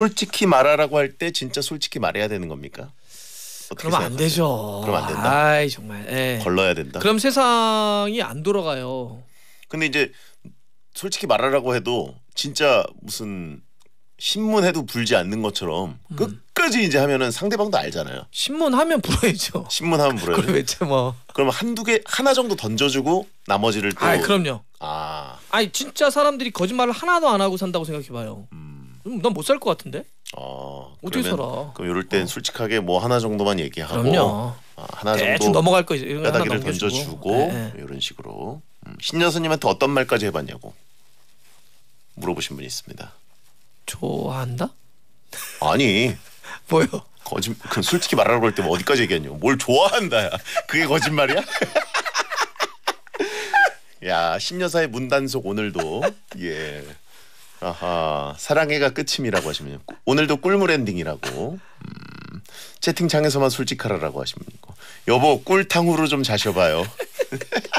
솔직히 말하라고 할 때 진짜 솔직히 말해야 되는 겁니까? 그러면 안 되죠. 그럼 안 된다. 아이 정말. 예. 걸러야 된다. 그럼 세상이 안 돌아가요. 근데 이제 솔직히 말하라고 해도 진짜 무슨 신문해도 불지 않는 것처럼 음. 끝까지 이제 하면은 상대방도 알잖아요. 신문하면 불어야죠. 신문하면 불어요. 그럼 왜죠 뭐. 그럼 한두 개 하나 정도 던져주고 나머지를 또. 아 그럼요. 아. 아니 진짜 사람들이 거짓말을 하나도 안 하고 산다고 생각해봐요. 음. 음, 난못 살 것 같은데. 어, 어떻게 살아? 그럼 이럴 땐 어. 솔직하게 뭐 하나 정도만 얘기하고 그럼요. 아, 하나 정도 넘어갈 거 이런 까닭이를 던져주고 네. 예, 이런 예. 식으로 음, 신 여사님한테 어떤 말까지 해봤냐고 물어보신 분이 있습니다. 좋아한다? 아니 뭐요? 거짓 그 솔직히 말하라고 할때뭐 어디까지 얘기했냐고 뭘 좋아한다야 그게 거짓말이야? 야 신여사의 문단속 오늘도 예 아하 사랑해가 끝임이라고 하시면 오늘도 꿀물 엔딩이라고 음, 채팅창에서만 솔직하라라고 하시면 여보 꿀탕후루 좀 자셔봐요.